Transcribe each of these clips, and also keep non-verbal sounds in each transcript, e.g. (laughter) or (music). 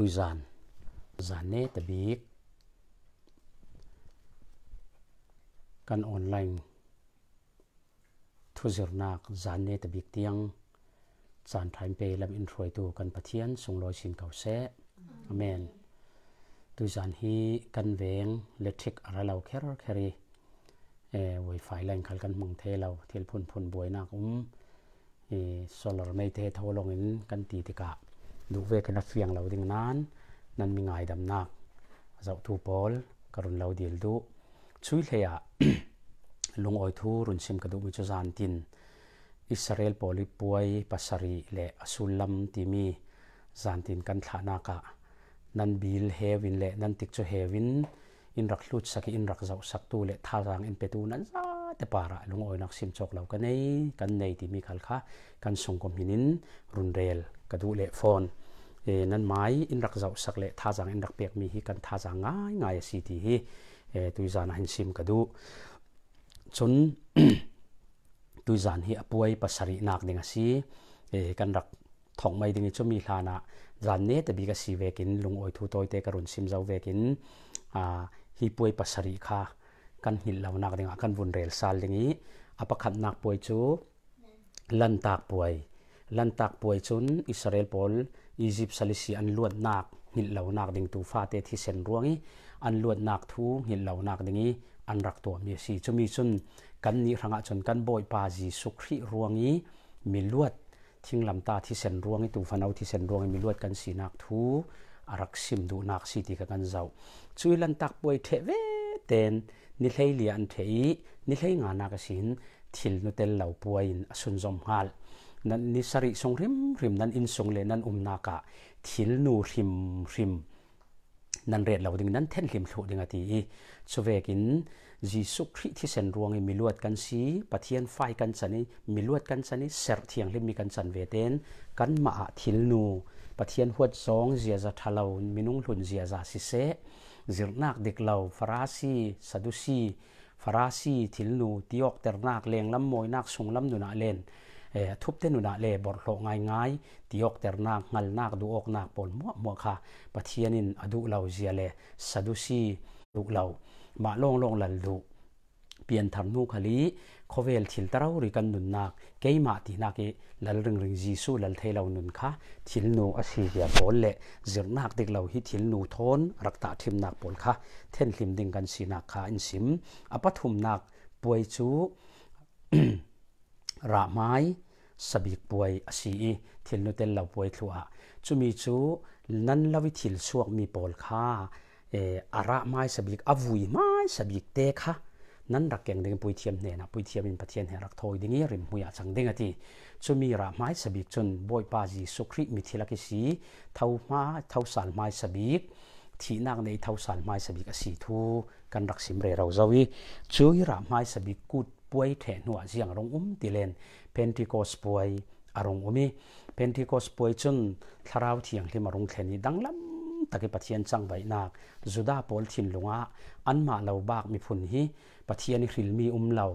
ตุยจานจานเนตบีกกันออนไลน์ ทุจรนักจานเนตบีกเตียงจานไทม์เปลำอินทรวยตัวกันปะเทียนสงลอยชินเก่าเซ่อเมนตุยจานฮี กันเวงเลทิก อะไรเราแคร์แครีเอไวไฟแรงขัลกันมึงเทเราเทียลพุนพุนบวยนักอุ้มโซลาร์ไม่เททวลงอินกันตีติกา nukwe ka nafiyang lau di nganaan, naan mi ngayi damnaak zaaw tuu pol ka rung lau diil du tsuiil heyaa, (clears throat) lung oi tuu rung sim ka dukwi tuu zaan tin isa rael pol i pwoy pasari le asuun lam ti mi zaan tin kan tlaa naka naan bil hewin le, naan tik tuu hewin inrak luutsa ki inrak zaaw saktu le thaa zaang in pe tuu naan te paa lung oi naka sim chok lau ka nay, kan nay ti mi kal kaa kan song kom hi nin rung กระดูเลฟอนเอนั้นไม้อินรักเจ้าสักเละท่าจังอินรักเปียกมีฮิกันท่าจังง่ายง่ายสิทีฮเอตุยจานหินซิมกระดูจนตุยจานฮีอป่วยปัสสาะหนักดิ่งสิเอกันรักทองไม่ดิ่งจะมีลานะจานเนแต่บีกสีเวกินลุงออยทุตอยเตกระุนซิมเจ้าเวกินอ่าฮีป่วยปัสสาวะค่ะกันหินเหล่านักดิ่งกันวุ่นเรลซาลดิ่งนี้อักขันนักป่วยจูลันตากป่วย lantak poi chun israel pol egypt salisi an luat nak hil lo nak ding tu fa te thi sen ruangi an luat nak thu hil lo nak dingi an rak to mi si chumi chun kan ni ranga chon kan boy pa ji sukhri ruangi mi luat thing lam ta thi sen ruangi tu fanau thi sen ruangi mi luat kan si nak thu arak sim du nak si ti ka kan zau chui lan tak poi the ve ten ni hlei lian thei ni hlei nga na ka sin thil nu tel lau puain asun zom hal นั้นนิสริสงริมริมนั้นอินสงเลนั้นอุมนากะทิลนูริมริมนั่นเรียดเราดึงนั้นเท่นริมโลดึงอตีสเวกินจีสุคริที่เซนรวงมีลวดกันสีปะเทียนไฟกันสันนี้มีลวดกันสันนี้เสรเทียงริมมีกันสันเวเตนกันมาทิลนูปะเทียนหวดสองเจียจะทะเลามินุงหลุนเจียจะสิเสจิรนักเด็กเหราฟราซีสะดุซีฟราซีทิลนูติยอกเตรนักเลงลำมอยนักสงลำดุนาเลนทุบเตนุนาเลบอร์โลง่ายง่ายตีออกเตอร์นักงัลนักดูออกนักปนมัวมั่วค่ะปัจจัยนินอดูเราเจียเลสะดุซีดูเรามาลงลงหลันดูเปลี่ยนทำนูคลีโคเวลทิลเตรารือกันนุนนักเกยมาตีนักเลลริงริงจีสูลลเทเาานุนค่ะทิลนูอาศีเดียบอลเลจอรนักเด็กเราฮิทิลนูทนรักตาทิมนักปนค่ะเทนทิมดึงกันสีนักค่ะอินสิมอปัทุมนักป่วยจูราไม้สบิกป่วยสีทิลนุเตลเราป่วยทัวจุมีจูนั้นลวิทิลสวกมีปอลค่าเออาระไม้สบิกอวุยไม้สบิกเตค่ะนั้นรักเก่งดึงปุยเทียมเนี่ยนะปุยเทียมเป็นปะเทียนแห่รักทอยดิ้งริมหุยจังดึงอตีจุมีราไม้สบิกจนบอยปาจีสุคริมีทิลักิสีเท้ามาเท้าสัรไม้สบิกที่นางในเท้าสัรไม้สบิกสีทูกันรักสิมเรเราเจ้วิจุยราไม้สบิกกูด puay ten hua ziyang a rung uum dilen penticos puay a rung uumi puay chun tharaaw ti yang li ma dang lam taki patiyan chang bay naak zooda pol tin luwaa an ma lau baak mi pun hi patiyani khil mi uum lau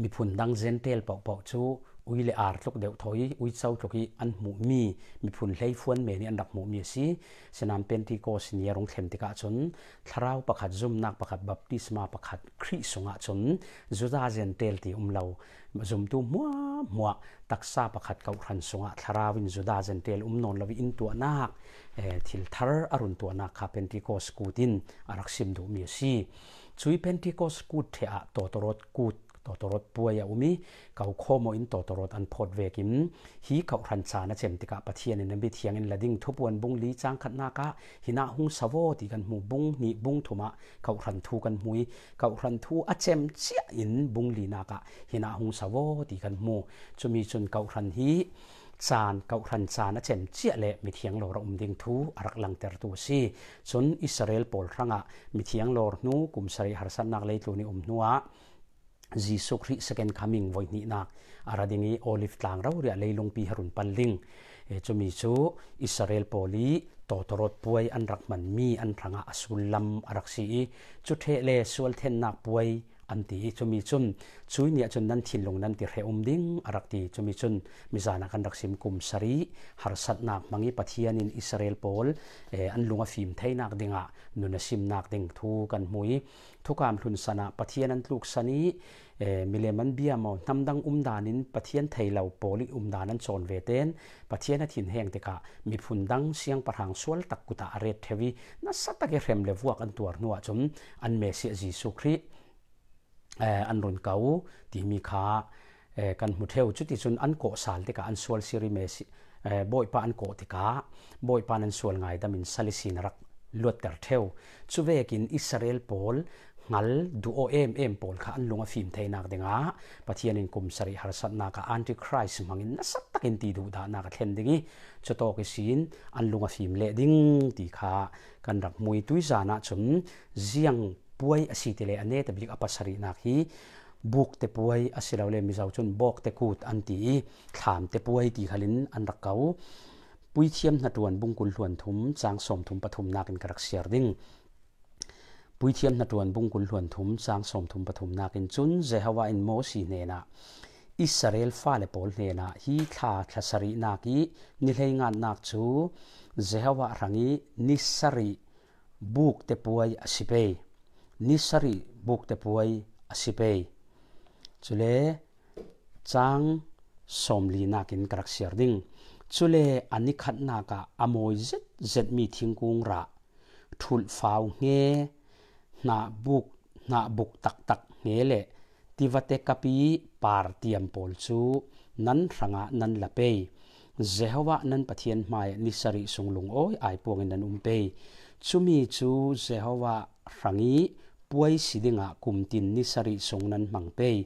mi pun dang zentel pau pau chu ui le ar tlok deuh thoi ui chau tlok hi an mu mi mi phun hlei fuan me ni an rak mu mi si senam penti ko senior rong thlem tika chon tharau pakhat zum nak pakhat baptisma pakhat khri songa chon zuza zen tel ti umlo zum tu mua mua taksa pakhat kau ran songa tharawin zuda zen tel umnon lawi in tu nak thil thar arun tu nak kha penti ko skutin arak sim du mi si chui penti ko skut the a to torot kut ตตรถป่วยอาอุมีเขาโคโมอินตตรถอันพดเวกิมฮีเขารันชานะเชมติกาปะเทียนในบิเทียงในละดิ่งทุบวนบุงลีจ้างขัดนากะหินาหุงสวอติกันหมูบุงนีบุงถุมะเขารันทูกันมุยเขารันทูอาเชมเชียอินบุงลีนากะหินาหุงสวอติกันหมูจุมีจนเขารันฮีจานเขาขันจานะเชมเจียเละมีเทียงหลรอุมดิงทูอารักลังเตอร์ตูซีจนอิสราเอลปอลรังะมีเทียงหลรนูกุมสรีฮารสันนักเลยตัวนี้อุมนัว Jisu Christ second coming voi ni nak aradingi olive tlang rau ria leilung pi harun palling e chumi chu Israel poli to torot puai an rakman mi an ranga asul lam araksi chu the le sual then nak puai อันที่จุมีจุนช่วยเนี่ยจนนั้นทินลงนั้นที่เรอมดิ้งอารักตีจุมีจุนมิจานักันรักสิมกุมสรีฮาร์สัตนักมังอีปัทยานินอิสราเอลโอลเอออันลุงฟิมไทยนักดิงอ่ะนุนสิมนักดิงทุกันมุยทุกความทุนสนะปัทยานันลูกสันนี้เออมิเลมันเบียมอนำดังอุ้มดานินปัทยานไทยเหล่าโอลิอุ้มดานันโซนเวเตนปัทยานทินแห่งเด็กะมีพุนดังเสียงประหังสวลตะกุตาอเรทเทวีนัสตะเกเรมเลวกันตัวหนัวจมอันเมสเสจิสุครีอันรุนเก่าที่มีค่าการหมดเทวจุดที่ชนอันโกสารี่กาอันส่วนซีรีเมสิบอยปาอันโกติกาบอยปานอันส่วนไงดามินซาลิสินรักลวดเตอร์เทวช่วยกินอิสราเอลโพลงัลดูโอเอ็มเอ็มโพลข้าอันลงฟิล์มเทนักเดงอาปะเทียนินคุมสริหรสัตนากาอันติคริสมังินนัสักตักินตีดูดานาคาเทนดิงชีจะตอกสินอันลงฟิล์มเลดิ้งตีขาการรับมวยตุยจานะชนเซียงป่วยอาศิติเลอันเนตบิลิกอภัสรีนักฮีบุกเตป่วยอาศิเราเลมิเจ้าจนบอกเตกูดอันตีถามเตป่วยตีขลินอันรักเขาปุยเทียมนัดวนบุงกุลหวนทุมจางสมทุมปฐุมนากินกระักเสียดิ้งปุยเทียมนัดวนบุงกุลหวนทุมจางสมทุมปฐุมนากินจุนเจฮาวาอินโมสีเนนาอิสราเอลฟาเลปอลเนนาฮีทาทัสรีนักฮีนิเลงานนักจูเจฮาวารังอีนิสรีบุกเตป่วยอาศิเป nisari buk te puai asipei chule chang somli nakin karak siar ding chule ani khat naka amoi zet zet mi thingkung ra thul fau nge na buk na buk tak tak nge le tivate kapi par tiam pol chu nan ranga nan lapei zehawa nan pathian mai nisari sunglung oi ai puangin nan umpe chumi chu zehawa rangi ป่วยสิลิงะกุมตินนิสริสงนันมังเปย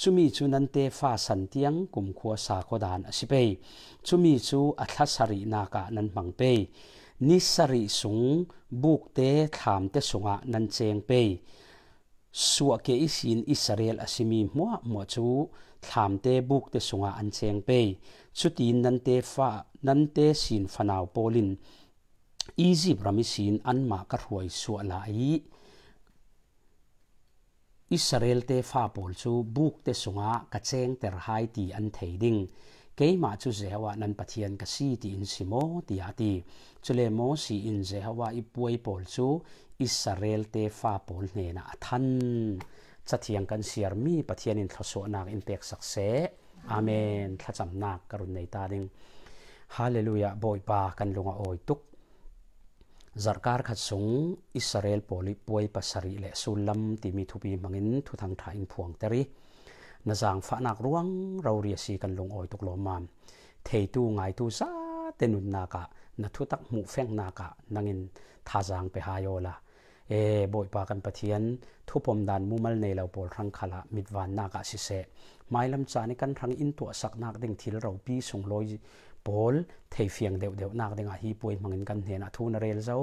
ชุมีชุนันเตฟาสันเตียงกุมขัวสาโคดานอสิเปยชุมีชูอัลสรีนากะนันมังเปยนิสริสงบุกเตถามเตสงะนันเจงเปยสวกเกอิสินอิสราเอลอสิมีมัวมัวชูถามเตบุกเตสงะอันเจงเปยชุดินนันเตฟานันเตสินฟนาวโปลินอีจิบรามิสินอันมากระหวยสวลาย Israel te fa pol chu buk te sunga ka cheng ter hai ti an thei ding keima chu zewa nan pathian ka si ti in simo ti ati chule mo si in zewa i puai pol chu Israel te fa pol ne na athan chathiang kan siar mi pathian in thlaso nak in tek sakse amen thla cham nak karun nei ta ding hallelujah boy pa kan lunga oi tuk zarkar khat sung israel poli poi pasari le sulam ti mi thupi mangin thu thang tha in phuang tari na zang fa nak ruang rau ri si kan long oi tuk lo mam thei tu ngai tu sa tenun na ka na thu tak mu feng na ka nangin tha zang pe ha yo la e boi pa kan pathian thu pom dan mu mal nei lo pol rang khala mitwan na ka si se mailam cha ni kan rang in tu sak nak ding thil ro pi sung loi bol thei fiang deu deu nak denga hi poi mangin kan hena thu na rel zo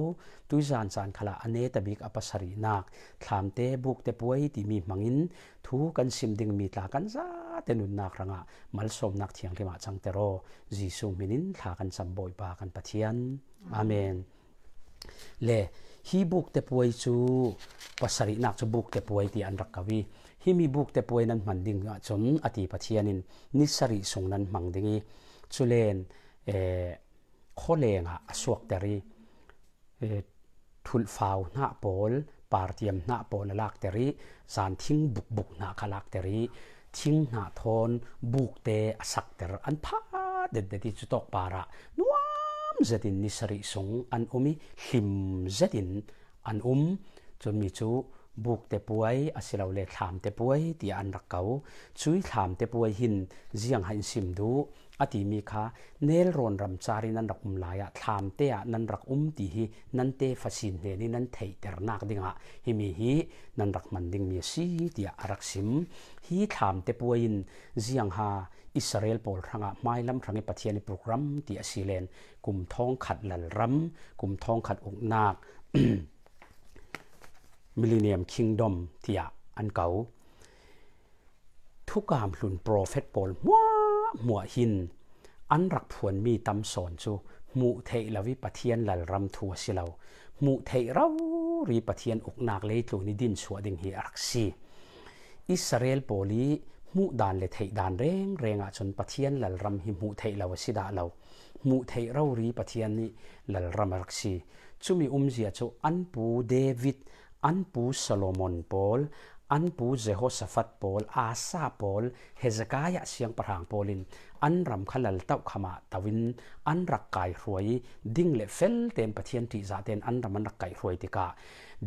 tu zan chan khala ane ta bik apasari nak tham te buk te poi ti mi mangin thu kan sim ding mi ta kan za tenu nak ranga mal som nak thiang le ma chang te ro ji su minin tha kan sam boi pa kan pathian amen le hi buk te poi chu pasari nak chu buk te poi ti an rak kawi ชุเลนโคเลงอะสวกเตรีทุลฟาวหน้าโอลปาร์ติมหน้าโอลลักเตรีสานทิ้งบุกบุกหน้าคลักเตรีทิ้งหน้าทนบุกเตะสักเตรอันพาเด็ดเด็ดที่จุดตกปาระนัวมเจดินนิสริสงอันอุมิหิมเจดินอันอุม จนมีจูบุกเตป่วยอาศิลาเลถามเตป่วยที่อันรักเขาช่วยถามเตป่วยหินเสียงหันซิมดูอดีมีค่ะเนลรอนรำจารินันรักอุ้มลายะทามเตะนันรักอุ้มตีฮีนันเตะฟาชินเนนี่นันเทยเดอร์นักดิ่งอ่ะฮิมีฮีนันรักมันดิ่งมีสีเดียรักซิมฮีทามเตปวยินเซียงฮาอิสราเอลปอลรังอ่ะไม่ลำรังเอปะเทียนโปรแกรมเตียสิเลนกลุ่มท้องขัดหลันรำกลุ่มท้องขัดอกนาคมิลเลนียมคิงดอมเทียอันเก่าทุกการหลุนโปรเฟตบอลว้าหมัวหินอันรักผวนมีตำสอนจูหมู่เทลวิปเทียนหลรำทัวสิเราหมู่เทเรารีปเทียนอกนักเลยตัวนิดินสวดิงฮีอักซีอิสราเอลโปลีหมู่ดานเลเทดานเร่งเร่งอาจนปเทียนหลรำหิหมู่เทเราสิดาเราหมู่เทเรารีปเทียนนี้หลรำอักซีจุมีอุมเสียจูอันปูเดวิดอันปูซาโลมอนปอลอันปูเจโฮสฟัดโอลอาซาโอลเฮซกายะเสียงประหางโอลินอันรำขลัลเต้าขมาตวินอันรักไก่รวยดิ่งเล่เฟลเต็มประเทียนตีจาเต็นอันรำมันรักไก่รวยติกา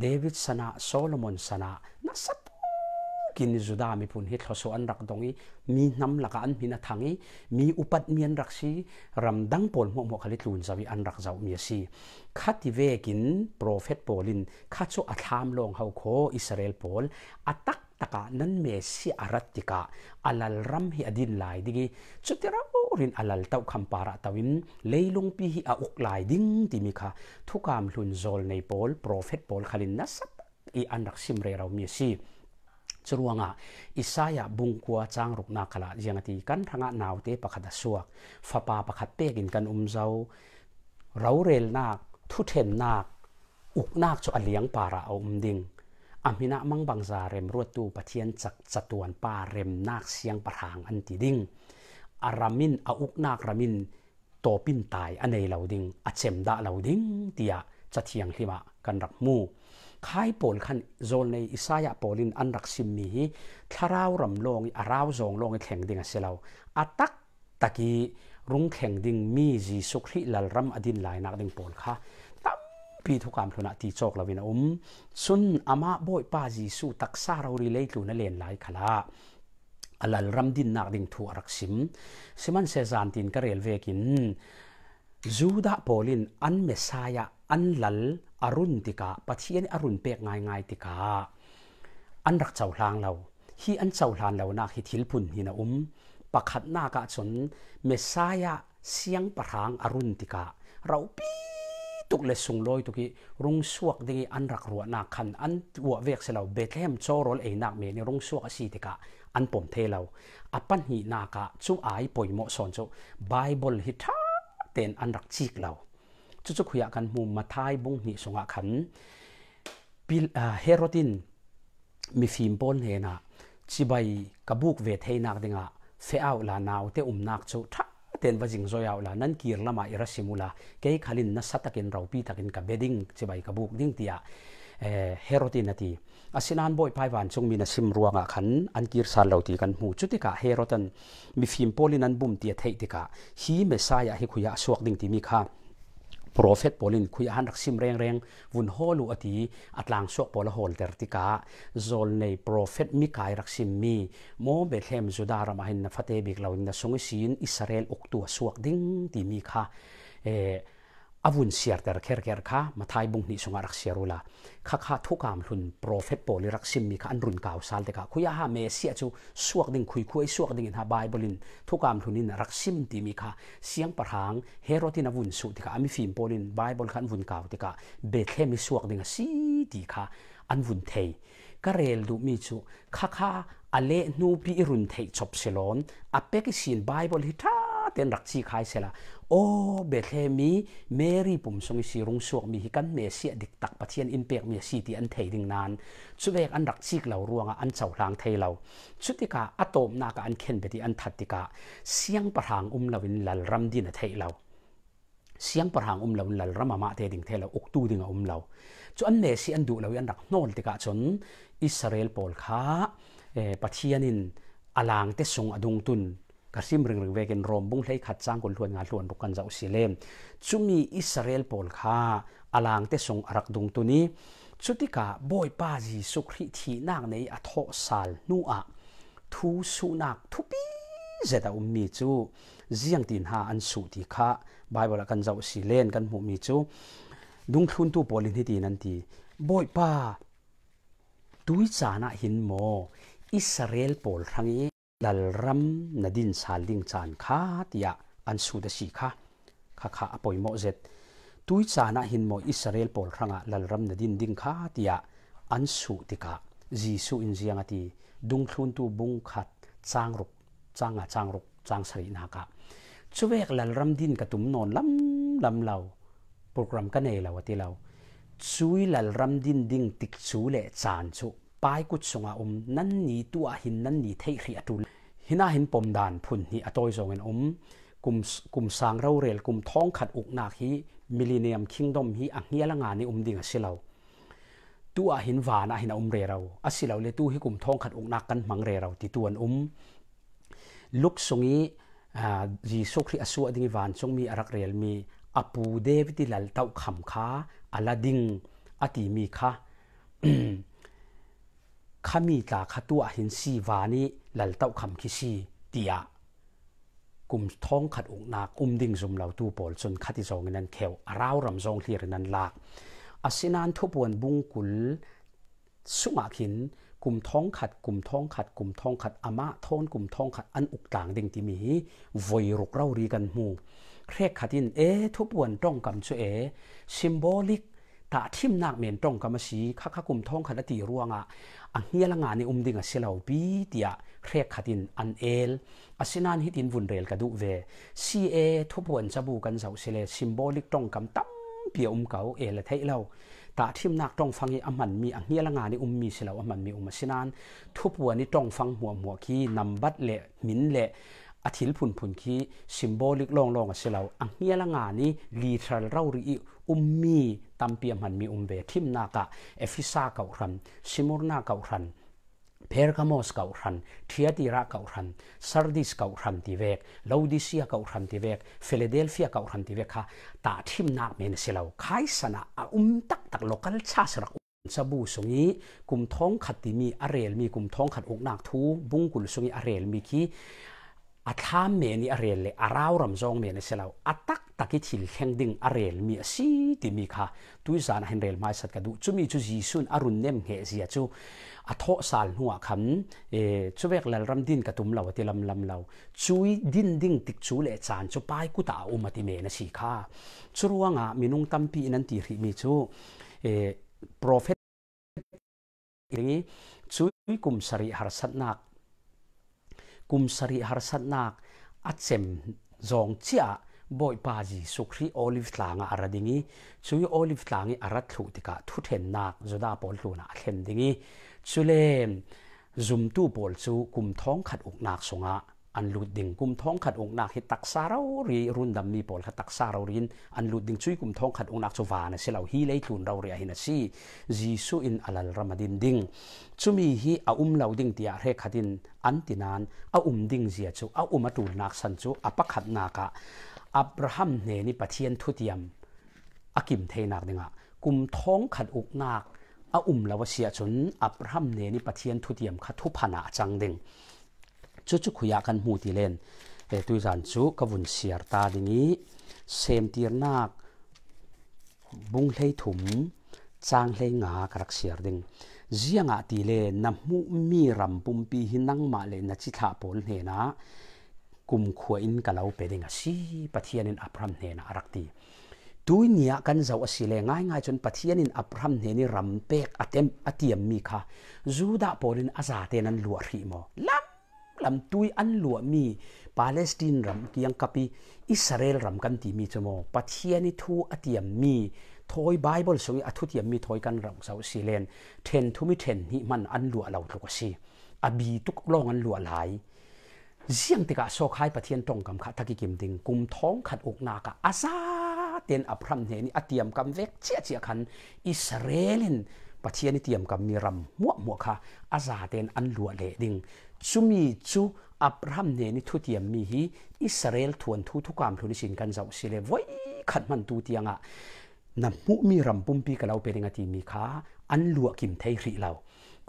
เดวิดสนะโซโลมอนสนะนัสับ kin zuda mi pun hi thloso an rak dongi mi nam laka an mina thangi mi upat mi an raksi ramdang pol mo mo khali tlun zawi an rak zau mi si khati ve kin prophet polin khacho atham long hau kho israel pol atak taka nan me si aratika alal ram hi adin lai digi chutira orin alal tau khampara tawin leilung pi hi a uk lai ding timika thukam hlun zol nei pol prophet pol khalin na sap i an raksim re rau mi si churuanga isaya bungkua changruk na khala jangati kan thanga naute pakhata suak fapa pakhat pekin kan umzau raurel nak thuthem nak uk nak chu aliang para a umding amina mang bangza rem ruatu pathian chak chatuan pa rem nak siang parhang an ti ding aramin a uk nak ramin topin tai anei lauding achem da lauding tia chatiang hlima kan rakmu khai pol khan zol nei isaya polin an raksim mi hi tharau ram long arau zong long theng ding aselaw atak taki rung theng ding mi ji sukhi lal ram adin lai nak ding pol kha tam pi thu kam thuna ti chok lawin um sun ama boy pa ji su taksa ro ri lei tuna len lai khala alal ram din nak ding thu araksim siman se zan tin ka relve kin juda polin an mesaya an lal อรุณติกาปัจเจียนอรุณเปกง่ายง่ายติกาอันรักเจ้าหลางเราฮีอันเจ้าหลานเรานักฮิทิลพุ่นฮินะอุมปักขัดหน้ากะชนเมสายะเสียงประหางอรุณติกาเราปีตุกเลสุงลอยตุกิรุงสวกดีอันรักรัวนักขันอันวัวเวกเสลาเบทเลมโจรลเอนักเมนรุงสวกสีติกาอันปมเทเราอปันหีนากะจุงอายปอยเหมาะสอนจุไบเบิลฮิทาเตนอันรักจีกเรา chu chu khuya kan mu mathai bung ni songa khan pil ah, heroin mi phim bon he na chi bai kabuk ve thei nak dinga fe au la nau te um nak chu tha ten va jing zoyaw la nan kir lama ira simula ke khalin na satakin ropi takin ka bedding chi bai kabuk ding tia eh, heroin ati asinan boy pai wan chung mina sim ruanga khan an kir sal lo ti kan mu chutika herotan mi phim polin an bum tia thei tika hi mesaya hi khuya suak ding ti mi kha โปรเฟตปอลินคุยอาหารักซิมแรงๆวุ่นฮอลูอติอัตลางสวกปอลฮอลเตรติกาโซลในโปรเฟตมิกายรักซิมมีโมเบเมจดารมาหินฟาเตบิกเาอินนงีนอิสราเอลอกตัวสวกดิงตมีคเอ avun siar ter kher kher kha mathai bung ni sunga rak siarula kha kha thukam hlun prophet poli rak sim mi kha anrun kaw sal te ka khuya ha me sia chu suak ding khui khui suak ding in ha bible in thukam hlunin rak sim ti mi kha siang parhang herotin avun su ti kha ami fim polin bible khan vun kaw ti ka bethle mi suak ding si ti kha an vun thei ka rel du mi chu kha kha ale nu pi irun thei chop selon apek sin bible hi ta ten rak chi khai sela โอ้เบธเลมีเมรีปุ่มทรงสีรุงสวกมีฮิกันเมเสียดิกตักปะเทียนอินเปีกเมสีที่อันเทดิงนานชุดเอกอันรักซีกเหล่ารวงอันเจ้าหลางเทเราชุดที่กาอตอมนากอันเข็นไปที่อันทัดติกาเสียงประหางอุ้มเราวินลลรัมดินเทเราเสียงประหางอุ้มเราวินลลรัมมาเทดิงเทเราอุกตูดิงอุ้มเราจนเมสีอันดูเราอันรักโนลติกาจนอิสราเอลปอลคาปะเทียนินอลางเตสงอดุงตุน kasim ring ring vekin rom bung lei khat sang kun luan nga luan rukan zau silem chumi israel pol kha alang te song arak dung tuni chuti ka boy pa ji sukri thi nak nei a tho sal nu a thu su nak thu pi zeta ummi chu ziang tin ha an su ti kha bible kan zau silen kan mu mi chu dung thlun tu polin hi tin an ti boy pa tui chana hin mo israel pol rangi lalram nadin salding chan kha tia an su da si kha kha kha apoi mo zet tui chana hin mo israel pol ranga lalram nadin ding kha tia an su ka, ji su in jiang ati dung thun tu bung khat chang ruk chang a chang ruk chang sari na ka chuwek lalram din ka tum non lam lam lau program ka nei lawati lau chui lalram din ding tik chu le chan chu pai kut sunga um nan ni tu a hin nan ni thei ri atul hina hin pom dan phun hi atoi zongen um kum kum sang rau rel kum thong khat uk nak hi millennium kingdom hi angiala nga ni um ding asilo tu a hin wa na hin um re rau asilo le tu hi kum thong khat uk nak kan mang re rau ti tuan um luk sungi a ji sokri asu adingi van chung mi arak rel mi apu dev ti lal tau kham kha alading ati mi kha ขมีตาขตัวหินสีวานีหลัลเต้าคำคิดสีเตียกุมท้องขัดอกนักอุ้มดิ่งซุมเหล่าตู้ปอลจนขัดทีสองนั้นแขวราวรำซองเทียนั้นลากอาศินานทุบวนบุงกุลสุมาขินกลุ่มท้องขัดกลุ่มท้องขัดกลุ่มท้องขัดอามาท้อนกลุ่มท้องขัดอันอุกต่างดิ่งที่มีวยรุกเร่ารีกันหมู่เครียกขัดินเอทุบวนต้องกำเสเอซิมโบลิกตาทิมนักเมนตรงกรรมสีข้าขกุมท้องขันตีร่วงอ่ะอังเฮียละงานในอุ้มดิ่งเสลาบีเดียเรียกขัดินอันเอลอาศนันฮิตินวุ่นเรลกระดูเวซีเอทุบวนจะบูกันเสาเสลสิมโบลิกตรงกำตั้มเปียอุ้มเก่าเอลเทยเราตาทิมนักตรงฟังอีอมันมีอังเฮียละงานในอุ้มมีเสลาอมันมีอุ้มอาศินันทุบวนนี่ตรงฟังหัวหัวขี้นำบัดเละมินเละอาทิลผุนผุนขี้สิมโบลิกลองลองเสลาอังเฮียละงานนี่ลีทรัลเราหรืออุ้มมี a m p i a m han mi um ve thim na ka efisa ka khran simur na ka khran per ka mos ka khran thia ti ra ka k r a n sardis ka r a n ti vek l d i s i a ka r a n ti e k philadelphia ka r a n ti e k ha ta thim na me n selau khai sana um tak tak local cha s r a atham me ni arel le arau ram zong me ne selau atak taki thil hengding arel mi asi ti mi kha tui zan hen rel mai sat ka du chumi chu ji sun arun nem nge zia chu atho sal nuwa kham e chuwek lal ram din ka tum law ti lam lam law chui din ding tik chu le chan chu pai ku ta u mati me na si kha churuanga minung tampi nan ti ri mi chu e prophet ringi chui kum sari har sat nak kumsari harsatna atsem zong chia boy pa sukri olive thlanga aradingi chu i olive thlangi arat thlu tika thu then na joda pol tu na hlem dingi chule zum tu pol chu kum thong khat uk nak songa an lut ding kum thong khat ong nak hi tak sarau ri run dam ni pol kha tak sarau rin an lut ding chui kum thong khat ong nak chuwa na selo hi lei thun rau ri a hina si jisu in alal ramadin ding chumi hi a um lau ding tia re khatin an tinan a um ding zia chu a um atul nak san chu a pakhat na ka abraham ne ni pathian thu tiam akim the nak dinga kum thong khat uk nak a um lawa sia chun abraham ne ni pathian thu tiam kha thu phana chang ding chu chu khuya kan mu ti len e tu zan chu ka vun siar ta dingi sem tir nak bung hlei thum chang hlei nga karak siar ding zia nga ti le na mu mi ram pum pi hi nang ma le na chi tha pol hne na kum khua in kalau pe ding a si pathian in apram hne na arak ti tui nia kan zau a si le ngai ngai chun pathian in apram hne ni ram pek atem atiam mi kha zu da polin aza te nan luar hi mo lam ลำตุยอันหลวมีปาเลสไตน์รำกียงกับีอิสราเอลรำกันทีมีจมอปัทเชียนิทูอัติยมมีทอยไบเบิลสงอัตุติยมมีทอยกันรำสาวซีเลนเทนทุมิเทนนี่มันอันหลวเราทุกสิอับีทุกลองอันหลวหลายเสียงติกาโซคายปัทเชียนตรงกัำข้าทักกิมดิงกุมท้องขัดอกนากะอาซาเตียนอพรัมเนนี่อัติยมกำเวกเชียเชียคันอิสราเอลินปัทเชียนิเตียมกำมีรำมั่วมั่วค่ะอาซาเตียนอันหลวเลดิงซูมีจูอับรามเนนิทุเตียมมีฮีอิสราเอลทวนทุทุกความทุนิสินกันเจ้าสิเลไว้ขัดมันตูเตียงอ่ะนับมุมีรำปุ่มปีกเราเป็นงาตีมีค้าอันลวกิมไทยรีเรา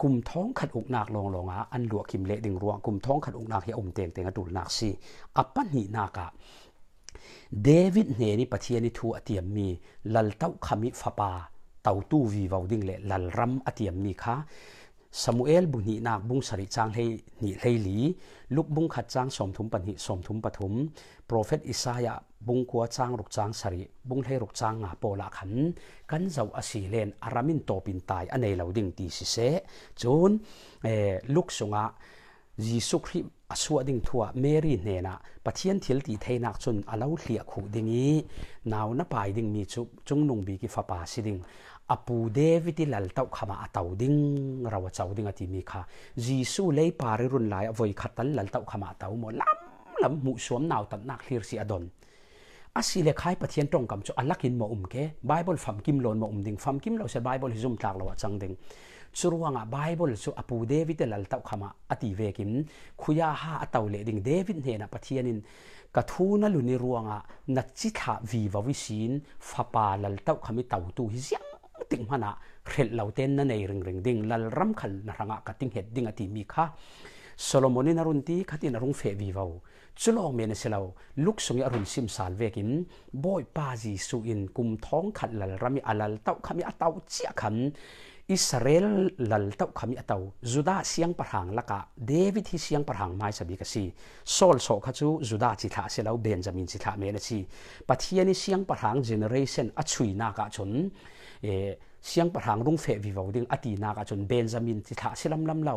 กลุ่มท้องขัดอกหนักลองลองอ่ะอันลวกิมเละดึงรวงกลุ่มท้องขัดอกหนักเฮอมเตีงเตงกระดูหนักสิอับปันหีนักอ่ะเดวิดเนนิปเทียนิทัวเตียมมีลัลเต้าขมิฟปาเต้าตู้วีวาวดิ่งเละลัลรำเตียมมีค้าสมุเอลบุนีนักบุงสริจางเฮนีเฮลีลุกบุงขัดจางสมทุมปันหิสมทุมปฐุมโปรเฟตอิสายาบุงกัวจางรุกจางสริ บุงเฮรุกจางงาโปละขัน กันเจ้าอสีเลนอารามินโตปินตายอันในเหล่าดิ่งตีสิเสจนเอลุกสงะยีสุคริอสวดิ่งทัวเมรีเนนะปะเทียนทิลตีเทนักจนอาเลาเหลียขู่ดิ่งนี้นาวนับไปดิ่งมีจุจงนุงบีกิฟปาสิดิ่ง apu David lal tau khama atau ding rawa chau ding ati mi kha Jisu lei pare run lai voi khatan lal tau khama atau mo lam lam mu suam nau tan nak hlir si adon asi le khai pathian tong kam chu alakin mo um bible fam kim lon mo um ding fam kim lo se bible hi zum tlak chang ding churuanga bible chu apu david lal tau khama ati ve kim khuya ha atau le ding david he na pathianin ka thu na luni ruanga na chi tha vi wa vi sin fa pa lal tau khami tau tu hi ziang ติงมานะเรตเหล่าเต้นนั่นเองริงริงดิ่งลัลรำขันนรังกติงเหตดดิ่งอติมีค่ะโซโลมอนีนารุนตีขัดินารุงเฟวีวาจุลองเมนเซลาลุกสงยารุนซิมสารเวกินบอยปาจีสุอินกุมท้องขัดลัลรำมีอัลลัลเต้าขมิอัตเต้าเจียขัน อิสราเอลลัลเต้าขมิอัตเต้าจุดาเสียงประหังละกะเดวิดที่เสียงประหังไม่สบิกสีโซลโซขัจูจุดาจิตาเซลาเบนจามินจิตาเมนสีปัทเทียนิเสียงประหังเจเนเรชันอัจฉริยะกะชนเสียงประหางรุ่งเฟวิวดิ้งอตีนากาจนเบนจามินทิถาสิลำลำเลา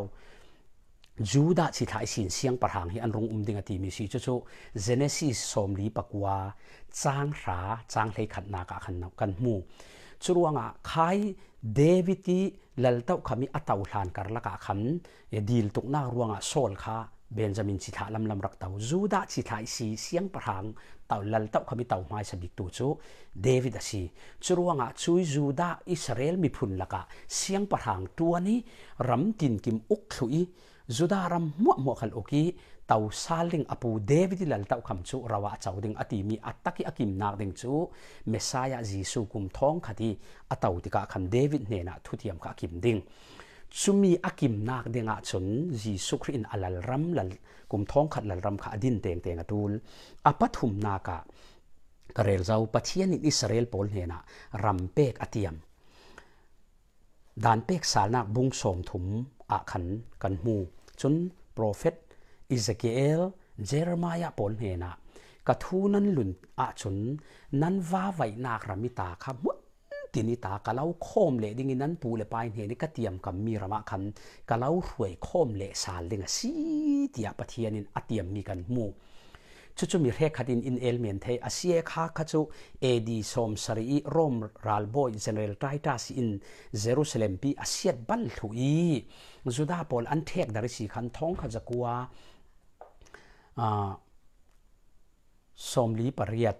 จูดาสิทาสินเสียงประหางที่อันรุ่งอุ้มดิ้งอตีมีชีจู่จู่เจเนซิสสมลีปักวาจางราจางเลขัดนากาขันนกันมูชรวงอ่ะคายเดวิตีเลลเต้าขมีอัตเตาหลานกัรละกะขันเดีลตุกนารวงอ่ะโซลค่ะ Benjamin chỉ thả lâm lâm rắc tàu dù đã chỉ thải si siang bà hàng tàu lal tàu kami tàu mai sabik tu chu David a si churu nga chui dù đã Israel mi phun laka siang bà hàng tuani ram tin kim uk thui dù đã ram mua mua khal oki tàu saling apu David lal tàu kham chu rawa chau ding ati mi ataki akim nak ding chu Messiah Jesus kum thong khati atau tika kham David ne na thu thiam ka kim ding sumi akim nak denga chon ji sukri in alal ram lal kum thong khat lal ram kha din teng teng atul apat hum naka karel zau pathian in israel pol hena ram pek atiam dan pek sal nak bung som thum a khan kan mu chun prophet ezekiel jeremiah pol hena ka thu nan lun a chun nan va vai nak ramita kha mu ตินิตากะเลาโคมเละดิ่งนั้นปูเลปายเนี่นีก็เตรียมกับมีระมะคันกะเลารวยโคมเละสาลิงสีเตียปะเทียนินอเตรียมมีกันมูชุดชุมีเรคดินอินเอลเมนเทอาเซียค่าขจุเอดีสมสรีรมรัลโบอยเจเนอเรลไตตัสอินเยรูซาเล็มปีอาเซียบัลทุยจูดาปอลอันเทกดาริสีคันทองคขจักวาโสมลีปริยัด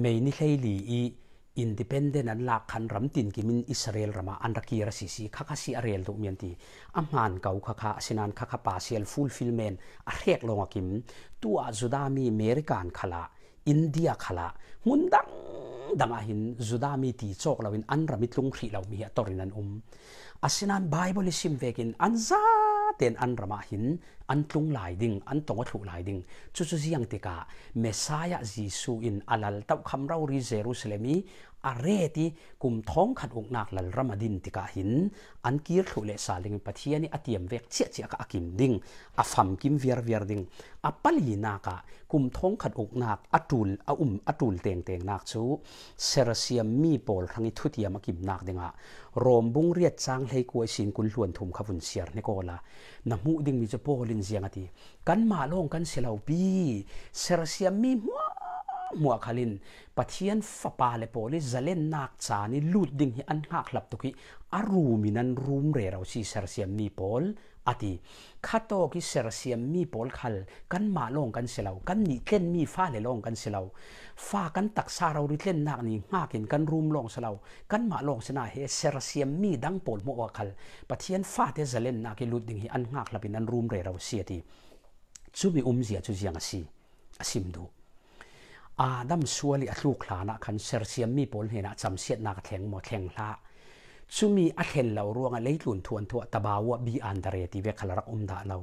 เมนิเลลีอี independent an la khan ram min israel rama an raki ra si si kha si arel do mian ti aman kau kha kha sinan kha kha pa sel fulfillment a rek longa kim tu a judami american khala india khala mun dang dang judami ti chok lawin an rami tlung khri law a torin an um asinan bible sim vegin an za ten an rama hin an tlung lai ding an tonga thuk lai ding chu chu ziang tika mesaya jisu in alal tau kham rau ri jerusalemi are ti kum thong khat uk nak lal ramadin tika hin an kir thu le saling pathiani atiam vek chia chia ka akim ding a fam kim viar viar ding a pali na ka kum thong khat uk nak atul a um atul teng teng nak chu serasiam mi pol rangi thutiam akim nak dinga rombung riat chang hlei kuai sin kun hluan thum khavun siar ne ko la na mu ding mi cha po lin ngati kan ma kan selau bi mi mua มัวขัลินปัทยันฟ้าปาเลโปลิจะเล่นนักจานิลูดดิ่งให้อันหักหลับตุกิอารูมินันรูมเรเราซีเซอร์เซียมมีโอลอาทิข้าโตกิเซอร์เซียมมีโอลขัลกันมาลงกันเสลากันนี่เล่นมีฟ้าเลลงกันเสลาฟ้ากันตักซาเราดิเล่นนักนี่มากินกันรูมลงเสลากันมาลงสนาเฮเซอร์เซียมมีดังโอลมัวขัลปัทยันฟ้าเทจะเล่นนักลูดดิ่งให้อันหักหลับนันรูมเรเราเสียที chu mi um zia chu ziang si a s i มดูอาดัมสวลีอัตลูกหลานะคันเซอร์เซียมมีผลเห็นนะจำเสียนักแข่งมดแข่งละซูมีอัเหนเหล่าร่วงอะไรหลุนทวนทัวตะบาวะบีอันเดเรติเวคลารักอมดาเรา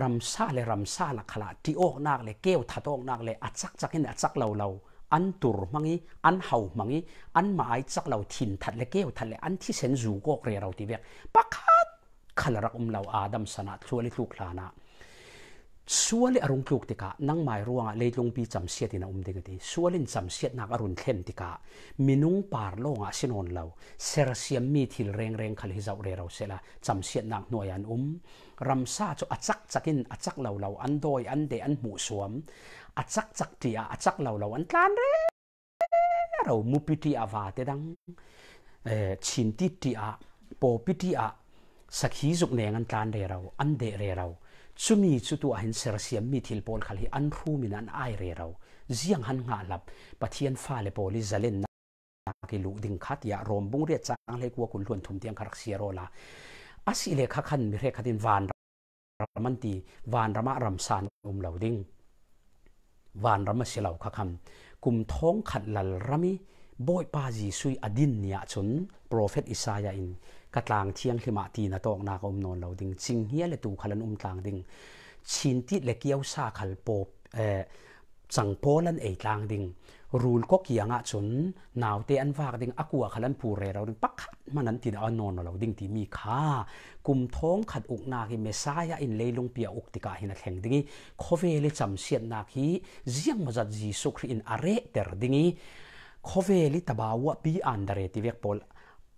รำซาเลยรำซาละขละทีโอกนักเลยเกียวทัดอกนักเลยอัดซักจักเห็นอัดซักเราเราอันตุรมังงี้อันเฮามังงี้อันหมายจักเราถิ่นทัดเลยเกียวทัดเลยอันที่เซนจูโกเรเราติเวกปะกขัดขลารักอมเราอาดัมสนาทัวลิลูกหลานะ suali arung tluk tika nang mai ruanga leitlung pi chamsiat ina umding ti sualin chamsiat nak arun thlem tika minung par longa sinon lo serasiam mi thil reng reng khal hizau re ro sela chamsiat nak noian um ramsa chu achak chakin achak lo lo an doi an de an mu suam achak chak tia achak lo lo an tlan re ro mu piti awa te dang chin ti tia po piti a sakhi zuk ne ngan tlan re ro an de re ro chumi chu tu ahin sersiam mi thil pol khal hi an thu min an ai re ro ziang han nga lap pathian fa le poli zalen na ki lu ding khat ya rom bung re chang le ko kun lun thum tiang kharak sia ro la asi le kha khan mi re khatin van raman ti van rama ram san um lo ding van rama silau kha kham kum thong khat lal rami boy pa ji sui adin nia chun prophet isaiah in katlang thiang hlima ti na tok na om non lo ding ching hi le tu khalan um tlang ding chin ti le kiau sa khal pop e chang polan ei tlang ding rul ko kianga chun naw te an wak ding akua khalan pu re ro ding pakhat manan tin an non lo ding ti mi kha kum thong khat uk na ki mesaya in leilung pia uk tika hin a thleng dingi khove le cham siat na ki jiang mazat ji sukri in are ter dingi khoweli tabawa pi andare ti vek pol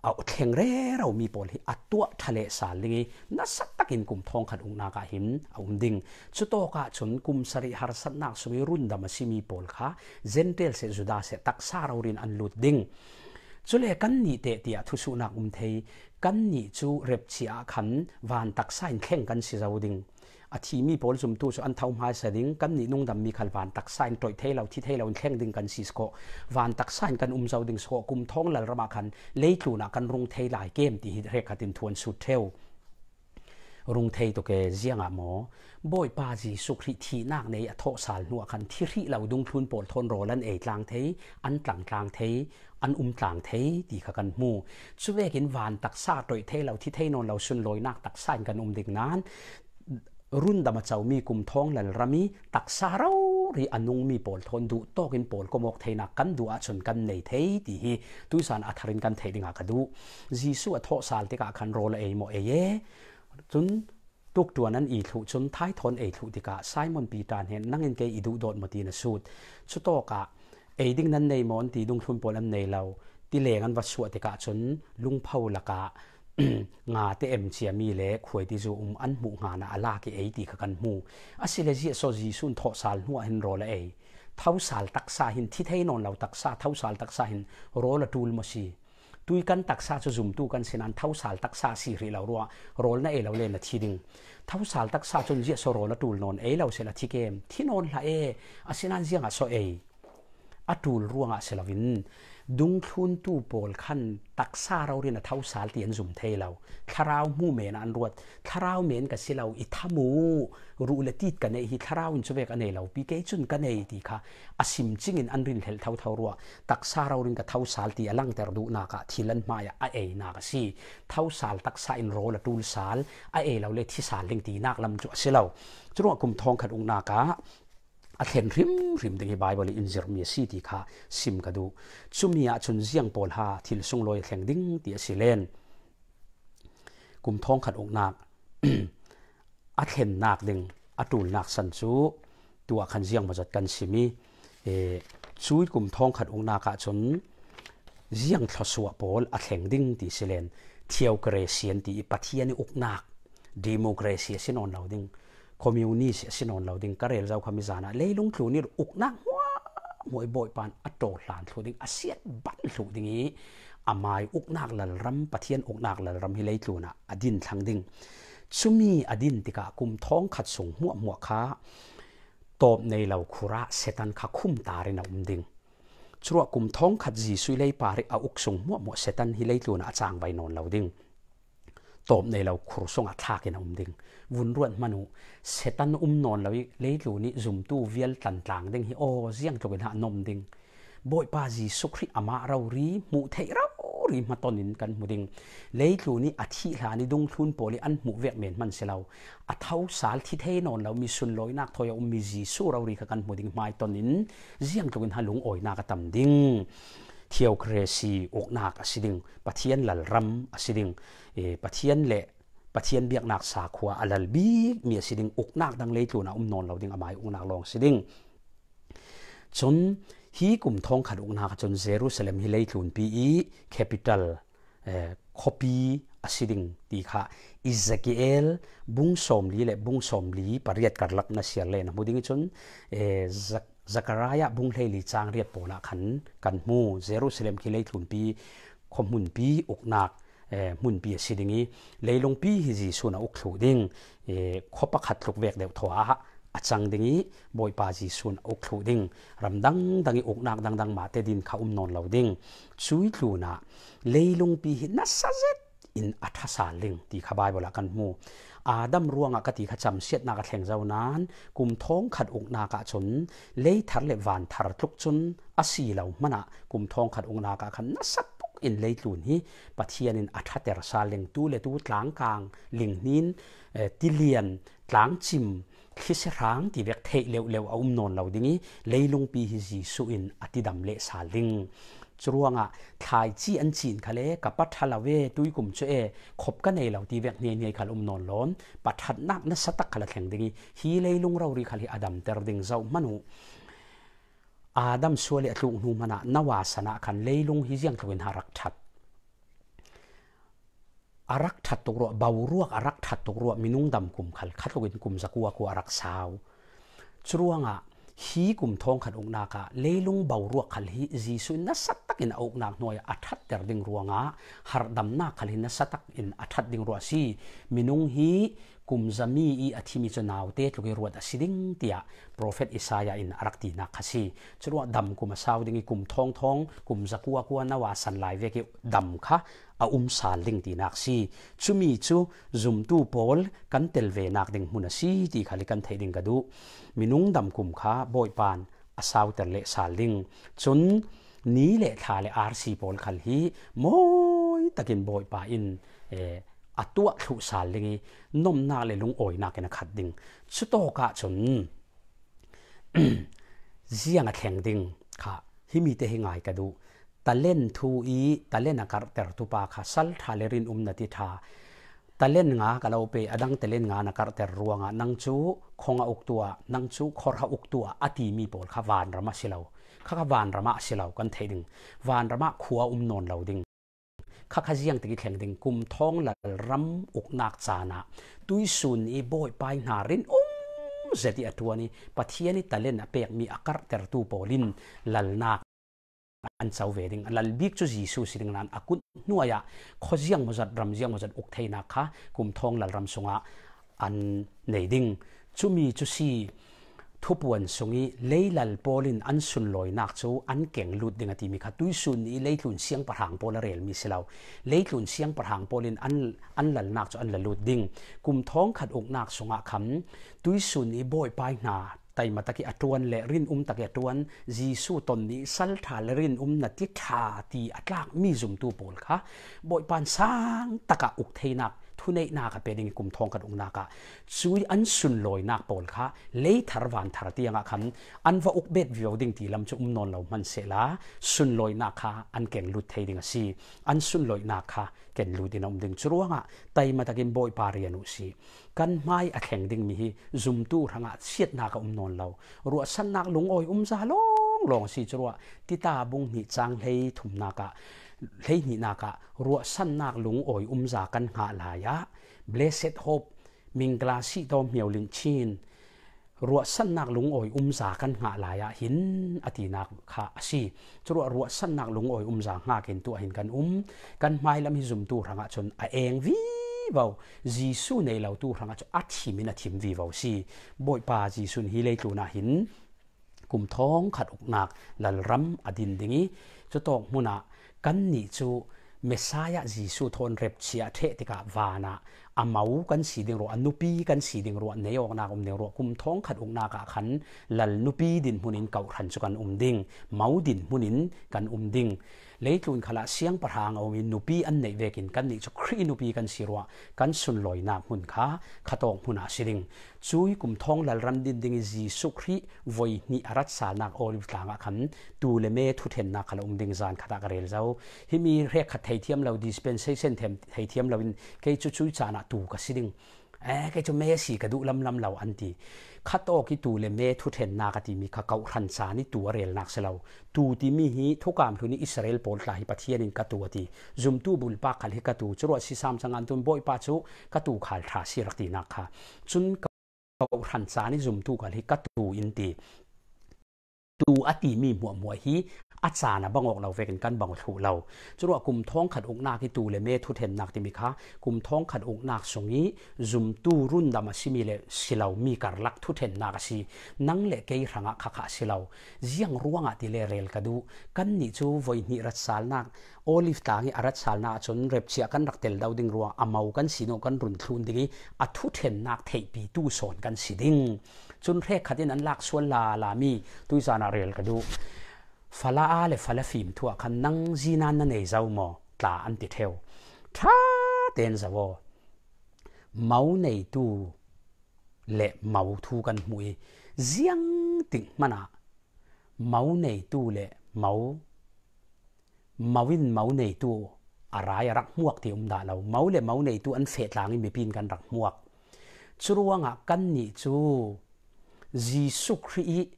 a thleng re ro mi pol hi atwa thale salingi na sak takin kum thong khat ungna ka him a umding chuto ka chun kum sari har sat na sumi run da ma simi pol kha gentle se juda se tak sa rin an lut ding chule kan ni te tia thu su na um thei kan ni chu rep a khan van tak sain kheng kan si zawding อาทีมีพลสุมตูสอันเท่ามาเสดิงกันนี่นุ่งดำมีขันวานตักสาน์ต่อยเทเราที่เทเราแข่งดึงกันสิสโกวานตักสาน์กันอุ้มเจ้าดึงสโกกุมท้องหลระมาคันเลี้ยจูนักกันรุงเทหลายเกมที่เรียกตินทวนสุดเทวรุงเทยตัวแกเสียงอ่ะหมอบ่อยปาจีสุขริทีนากในอโทสารนัวคันที่ริเราดุงทุนปวดทนรอลันเอกลางเทยอันตลางกลางเทยอันอุ้มตลางเทยดีขกันมู่ช่วยกินวานตักซาตอยเทเราที่เทนนเราชุนลอยนักตักซานกันอุ้มดึงนั้นรุ่นดามาเจ้ามีกุมท้องหลันรามีตักสาเราริอนุงมีปอลทนดูตอกินปอลก็มกเทนักกันดูอาชนกันในเทดีฮีตุสานอัธรินกันเทดิงากระดูจีสุอทอสาลติกาคันโรลเอโมเอเยจนตุกตัวนั้นอีทุจนท้ายทนเอทุติกาไซมอนปีตานเห็นนั่งเงินเกอีดูโดดมดีนสูตรชุดโตกะเอดิ้งนั้นในมอนตีดุงทุนปอลอันในเราตีเลงันวัดสวติกาชนลุงเผาละกะ nga te em chia mi le khoi ti zu um an mu nga na ala ki ei ti kha kan mu asile ji so ji sun tho sal nu hin ro la ei thau sal tak sa hin thi thei non lau tak sa thau sal tak sa hin ro la tul ma si tui kan tak sa chu zum tu kan sinan thau sal tak sa si ri lau ro rol na e lau le na thi ding thau sal tak sa chun ji so ro la tul non ei lau se la thi kem thi non la e asinan ji nga so ei atul ruanga selavin ดุงทุนตู้โปลขันตักซาเราเรียนเท้าสาเตียนสุ่มเทเราคาราวมู่เมนอันรวดคาราวเมนกับสิเราอิทามูรูเลติดกันในฮิคาราวอินสเวกันในเราปีเกจุนกันในดีค่ะ อาศิมจิงอินอันรินเฮลเท้าเท้ารัว ตักซาเราเรียนกับเท้าสาลตีอลังแต่ดูนากะทีลันมายอาเอนาสิเท้าสาตักซาอินโรละตูลสาลอาเอเราเลที่สาลิงตีนักลำจุสิเราจรวดกุมทองขัดองนากะ a thlen rim rim dingi bible in zermi si ti kha sim kadu chumia chun jiang pol ha thil sung loi thleng ding ti silen kum thong khat ok nak a thlen nak ding atul nak san chu tua khan jiang mazat kan simi e chui kum thong khat ok nak ka chun jiang thlasua pol a thleng ding ti silen thiau kre sian ti pathiani ok nak democracy sin on lo ding community se sinon lo ding karel zau khami zana leilung thlu ni ukna ngwa moi boy pan atol lan thlu ding asiat ban thlu ding i amai uknak lal ram pathian uknak lal ram hi lei tluna adin thlang ding chumi adin tika kum thong khat sung mu mu kha top nei lo khura setan kha khum tarina umding chruwa kum thong khat ji sui lei pare a uk sung mu mu setan hi lei tluna achang bai non lo ding ตบในเราครูสงอัทากินอุ้มดิงวุนรวนมนุเสตันอุ้มนอนเราเลยลูนี้ zoom ตู้เวียลตันต่างดิงฮิโอเสียงตัวกันหานมดิงบ่อยปาจีสุคริอามาเรารีมูเทเรารีมาตอนนี้กันมุดิงเลยลูนี้อธิลานิดงทุนโปลิอันมูเวียเมนมันเสเราอัทเท้าสารที่เทนอนเรามีสุนลอยนักทอยอุ้มมีจีสู้เรารีกันมุดิงไม่ตอนนี้เสียงตัวกันหาลุงอ่อยนากระตำดิงเที่ยวเครซีอกนักสิ่งปะเทียนหลัลรำอสิดิงปะเทียนเละปะเทียนเบียกนักสาขัวาอลัลบี มีสิ่งอกนักดังเลยตัวนะอุ้มนอนเราดิ่งอมายอกนักลองสิ่งจนฮีกลุ่มทองขัดอกนักจนเยรูซาเล็มฮิเลยทูนปีอีแคปิตอลคอปีสิ่งตีค่ะอิสกิเอล บุ้งสมลีและบุ้งสมลีปริยัติการลักนัาเสียเลยนะมุดิ่งจนเอซั zakaraya bung lei li chang riat pola khan kan mu jerusalem ki lei thun pi khom mun pi uknak mun pi sidingi leilong pi hi ji suna uk thlu ding khopa khat thuk vek deu thwa ha achang dingi boy pa ji sun uk thlu ding ramdang dangi uknak dang dang ma te din kha um non lo ding chui thlu na leilong pi hi na sa zet in athasa ling ti khabai bola kan mu อาดัมรวงอกติขจําเสียดนากะแทงเจ้านานกุมท้องขัดอกนากะชนเลยทัดเลวานทารทุกชนอาศีเหล่ามะนะกุมท้องขัดอกนากะขันนะสักปุกอินเลยตนปะเทียนินอัเตราเลงตูเลตูตลางกลางลิงนินติเลียนตลางจิมคิสรางเวกเทเลวเลวอุมนอนเลาดิงเลยลงปีฮิซีจรวงอ่ะถ่ายจี้อันจีนคะเลกับปัทลาเวตุยกลุ่มเชเอขบกันในเหล่าตีเวกเนียเนียขันอมนอนล้นปัทัดนักนัสตักขลัแข่งดิงฮีเลยลุงเรารีขันอดัมเตอร์ดิงเจ้ามนุอาดัมสวเลอลุงนูมันะนวาสนะขันเลยลุงฮิเจียงทวินหารักทัดอารักทัดตกรัวเบารัวอารักทัดตกรัวมินุ่งดำกลุ่มขันคัดลวินกลุ่มสกัวกัวอารักสาวจรวงอ่ะ hi kum thong khat ung leilung bau ru khal hi ji su in auk nak noi athat ter ding ruanga har dam na khal hi na in athat ding ruasi si minung hi kum zami i athi mi chanaw te tlukai ruat isaya in arakti na khasi chuwa dam kum sao ding kum thong thong kum zakua kwa na wa dam kha a um san ling ti nak si chumi chu zum tu pol kan tel ve nak ding huna si ti khali kan thei ding ka du minung dam kum kha boy pan asaw ter le san ling chun ni le tha le rc pol khal hi moi takin boy pa in e atua thu san ling nom na le lung oi na ken khat ding chu to ka chun ziang a theng ding kha hi mi te hi ngai ka du ตะเล่นทูอีตะเล่นอาการเต่ทุปาค่ะสัลทาเลรินอุมนาติทาตะเล่นงากะเราไปอดังตะเล่นงานัการเต่รัวงานังจูคงอุกตัวนังจูคอระอุกตัวอติมีปอลคขวานรามาสิเราค้าวานรามาสิเรากันเทดึงวานรามาขัวอุมนนเราดึงข้าขจียงตะกี้แข่งดึงกุมท้องหละลรำอุกนักจานะตุยสุนีโบยไปนารินอุ้มเจติอตัวนี้ปะเทียนี่ตะเล่นเปียกมีอาการเต่ตูปอลินลลนา an chau ve ding lal bik chu ji su siring nan akun nuaya kho jiang mo zat ram jiang mo zat uk theina kha kum thong lal ram sunga an nei ding chu mi chu si thu puan sungi leilal polin an sun loi nak chu an keng lut ding ati mi kha tui sun ni leitlun siang parhang pola rel mi silau leitlun siang parhang polin an an lal nak chu an lalut ding kum thong khat uk nak sunga kham tui sun i boy pai na tay mà taki atuan le rin um taki atuan jisu ton ni sal tha le rin um na ti tha ti atlak mi zum tu pol kha boi pan sang taka uk theinak ทุนนาคเป็นกุมทองกันองนาคช่วยอันสุนลอยนักปอลค่ะ เลยทารวันทารตียงคันอันว่าอุกเบ็ดวิวดิ่งตีลำจุ่มนอนเรามันเสละสุนลอยนักค่ะอันเก่งลุดเทดิ่งสีอันสุนลอยนักค่ะเก่งลุดดินงอมดิ่งจรวงอ่ะไตมาตะกินบอยปารียนุสีกันไม่อะแข็งดิ่งมีฮซุ่มตู้หางอ่ะเสียดนักอุมนอนเรารัวสันนักลงอ้อยอุ้มซาลงลงสีจรวงติตาบุ้งหิจางเลยถุมนักะเลยนีนากะรัวสันนักลุงโอยอุ้มจากันหาลายะเบลเซ e โฮปมิงกลาสิโตเมียวลิงชินรัวสันนักลุงโอยอุ้มจากันหาลายะหินอตินักขะสิจรัวรัวสันนักลุงโอยอุ้มจากหาเกินตัวหินกันอุ้มกันไม่ละมิจุมตัวรังชนเองวีวาวจีสูในเหล่าตัวรังชนอัดหิมินาทิมวีวาวสิบ่อยป่าจีสุนฮิเลตูนาหินกลุ่มท้องขัดอกหนักลัลรัมอดินดิ่งจุดตอกมุนา kan ni chu mesaya jisu thon rep chia the te ka wana amau kan si ding ro anupi kan si ding ro ne ok na kum ne ro kum thong khat uk na ka khan lal nupi din hunin kau khan chu kan um ding mau din hunin kan um ding lấy luôn leitlun khala siang parhang awmin nupi an nei vekin kan nei chu khri nupi kan sirwa kan sun loi na hun kha khatong huna siring chui kum thong lal ram din ding ji su kri voi ni arat sal nak olip ác khan tu le me thu then na khala um ding zan khata ka rel zau hi mi re khat thei thiam lo dispensation them thei thiam lo in ke chu chu chana tu ka siring เอ้ก็จะเมสีกระดูลำลำเหล่าอันตีขัดโอก่ตูเลเมทุเทนนากติมีขะเกาขันสานิตัวเรียลนักเสลาตูที่มีฮีทุกามทุนิอิสราเอลปอลลายปฏิเทียนินกตัวตีจุมตูบุลปากัลฮิกตูจรวดสิสามสังอันตุนบอยปาจุกระตูขาดทาสิรักตีนักค่ะจุนเกาขันสานิจุมตูกันฮิกระตูอินตีตูอตีมีบัวมัวฮีอาจารย์นะบางอกเราเวกันกันบางถูเราจรวกลุ่มท้องขัดอกนาที่ตูเลเมทุเทนนักติมิคะกลุ่มท้องขัดอกนาสงี้ zoom ตูรุ่นดามาซิมีเลสิเรามีการลักทุเทนนักสินังเลเกยรังะะขะสิเราเจียงร่วงอ่ติเลเรลกระดูกันนี่จูวยนิรัตสารนักโอลิฟตางีอรัตสารนักจนเร็บเชียกันรักเตลดาวดิงรัวอาเมากันสีโนกันรุนทุนดิงีอัทุเทนนักเทปีตูสอนกันสิดิงจุนเรกขัดินั้นลักส่วนลาลามีตุยซานาเรลกระดูฟลาอาเลฟลาฟิมทัวขันนังจีนันนันเองเจ้ามอตาอันติเทวท่าเตนสาวเมาในตูเละเมาทูกันมวยเจียงติงมันอะเมาในตูเละเมาเมาวินเมาในตูอะไรรักมวกที่อุ้มดาเราเมาเละเมาในตูอันเฟดลางมีปีนกันรักมวกชรวงอ่ะกันนี่จู jisu khri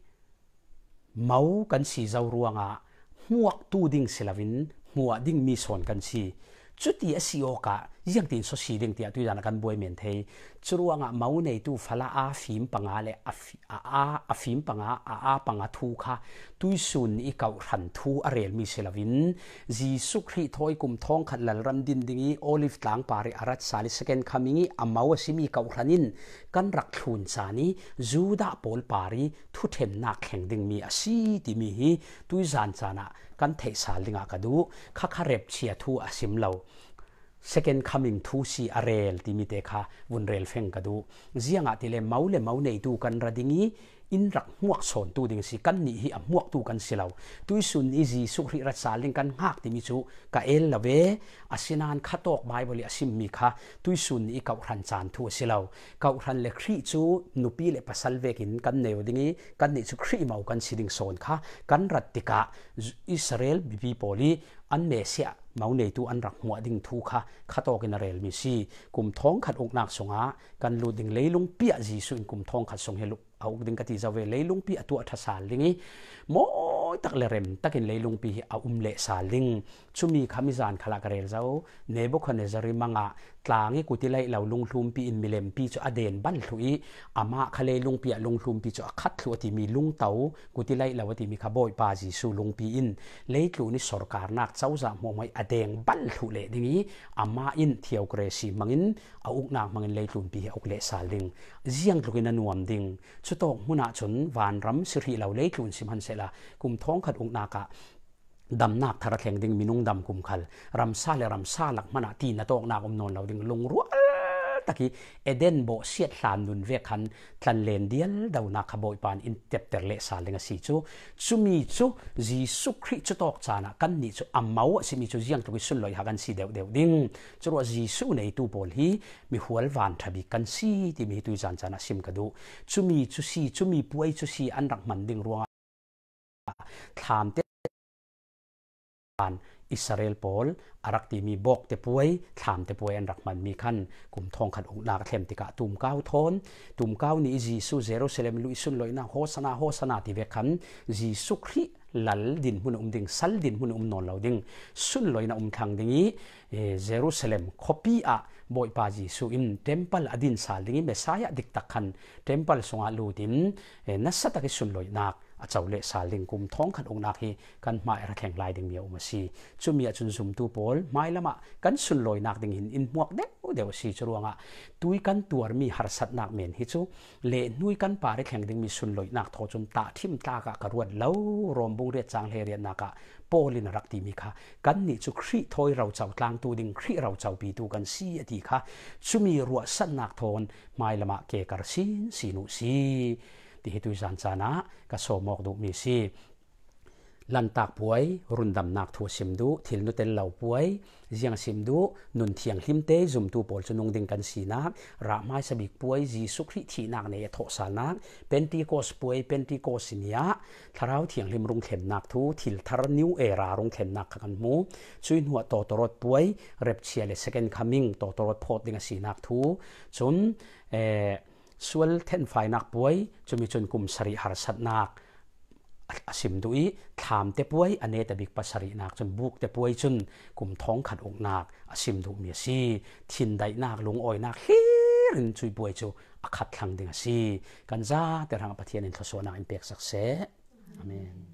mau kan si zo ruanga muak tu ding silavin muak ding mi son kan si chuti asioka ยังติดสสีดิ่งเตียตุยานกันบวยเหมอนเทั่วงอ่ะเมาในตู้ฟลาอาฟิมปังอาเลอาฟิอาอาฟิมปังอาอาปังอาทูค่ะตุยสุนอีเก่าขันทูอเรนมิเชลวินจีสุขรีทอยกุมทองขัดหลัลรมดินดิงีโอลิฟต่างปารีอารัตสาลิสเกนคามิงีอามาวสิมีเก่าขันินกันรักทุนซานีจูดาปอลปารีทุเทมนักแห่งดิงมีอาซีดิมีฮีตุยจานจานะกันเทศาลิงอากระดูข้าขเรบเชียทูอาสิมเลา second coming thu si arel ti mi te kha vun rel feng ka du zianga ti le maule mau nei tu kan radingi in rak muak son tu ding si kan ni hi a muak tu kan silau tui sun i ji su ri ra saling kan ngak ti mi chu ka el lawe asinan khatok bible asim mi kha tui sun i kau ran chan thu silau kau ran le khri chu nupi le pasal ve kin kan ne odingi kan ni chu khri mau kan siding son kha kan rat tika israel bibi poli an me sia maune tu an rak mua ding thu kha kha to kin rel mi si kum thong khat ok nak songa kan lu ding leilung pia ji su in kum thong khat song he lu auk ding kati zawe leilung pi atu atha saling i mo tak le rem takin leilung pi a um le saling chumi khami zan khala karel zo nebo khone zari manga tlangi kuti lai lo lung thum pi in milem pi chu aden ban thu i ama khale lung pi a lung thum pi chu akhat thu ti mi lung tau kuti lai lo ti mi kha boy pa ji su lung pi in leitlu ni sarkar nak chau za mo mai adeng ban thu le dingi ama in thiau kre si mangin a uk nak mangin leitlun pi ok le saling jiang lukin anuam ding ชุดตกมุนาชนวานรำสิริเหล่าเลี้ยงคุนสิมันเสละกุมท้องขัดองนากะดำนักทาระแข่งดึงมีนุ่งดำกุมขัลรำซาเลรำซาหลักมนาตีนตอกนากอมนนเราดึงลงรัวตะกี้เอเดนโบเสียดลานนุนเวคันทันเลนเดียลดาวนักบวยปานอินเตปเตอร์เลสาเลงสิจูจูมีจูจีสุคริจูตอกจานะกันนี่จูอัมมาวซิมีจูจียังตุกิสุลอยหากันสีเดียวเดียวดิ่งจูรัวจีสุในตูโบลฮีมีหัววันทับิกันสีที่มีตุยจานจานะซิมกระดูจูมีจูซีจูมีป่วยจูซีอันรักมันดิ่งรัวถามเต้อิสราเอลโปลอารักตีมีบอกเตป่วยถามเตป่วยอันรักมันมีขั้นกลุ่มทองขัดองนากเทมติกะตุ่มก้าวทนตุ่มก้าวนี้จีซูเยรูซาเล็มลุยสุนลอยนาโฮสนาโฮสนาที่เวคันจีสุครีลัลดินมุนอุมดิงสัลดินมุนอุมนอนเหลาดิงสุนลอยนาอุมทางดิงนี้เยรูซาเล็มคอปีอะบอยปาจีซูอินเทมเพลอดินสาลดิงนี้เมสายะดิกตะขันเทมเพลสงอาลูดิมนัสตักิซุนลอยนักอาจจะเลสลิงกุมท้องขันองนักให้กันมารักแห่งไล่ดึงเมียอมาซีจุมีอาจุนซุ่มตูปอลไม่ละมากันสุนลอยนักดึงหินอินมวกเด็กเดี๋ยวสีชรวงอ่ะตุยกันตัวมีหัสัตนักเมียนฮิจูเลนุยกันป่ารกแห่งดึงมีสุนลอยนักทอจุมตาทิมตากะกระรวดแล้วรวมบุงเรียจางเฮเรียนนักอะปอลินรักตีมีค่ะกันนี่จุครีทอยเราเจ้ากลางตัวดึงครีเราเจ้าปีตูกันสีอดีค่ะจุมีรัวสันนักทอนไม่ละมาเกะกระซินสีนุซีที่ฮิตุจันจานะก็สมอกดูมีสิลันตากป่วยรุนดำนักทัวสิมดูทิลนุเตลเหล่าป่วยเจียงสิมดูนุนเทียงหิมเตจุมตูปอลจุนงดึงกันสีนักราไม้สบิกป่วยจีสุขริทีนักในโทสานักเป็นตีโกสป่วยเป็นตีโกสินยะทาราเทียงหิมรุงเข็มนักทูทิลทารนิวเอรารุงเข็มนักกันมูช่วยหัวโตตรดป่วยเรบเชียเลสเกนคัมมิงโตตรวโพดดิงสีนักทูจนเอ่อ swal ten fai nak buai chumi chun kum sari har sat nak asim dui tham te buai ane ta bik pasari nak chun buk te buai chun kum thong khat ok nak asim du mi si thin dai nak lung oi nak hi rin chui buai chu akhat thang ding si te rang pathian in thosona in pek sak se amen mm -hmm.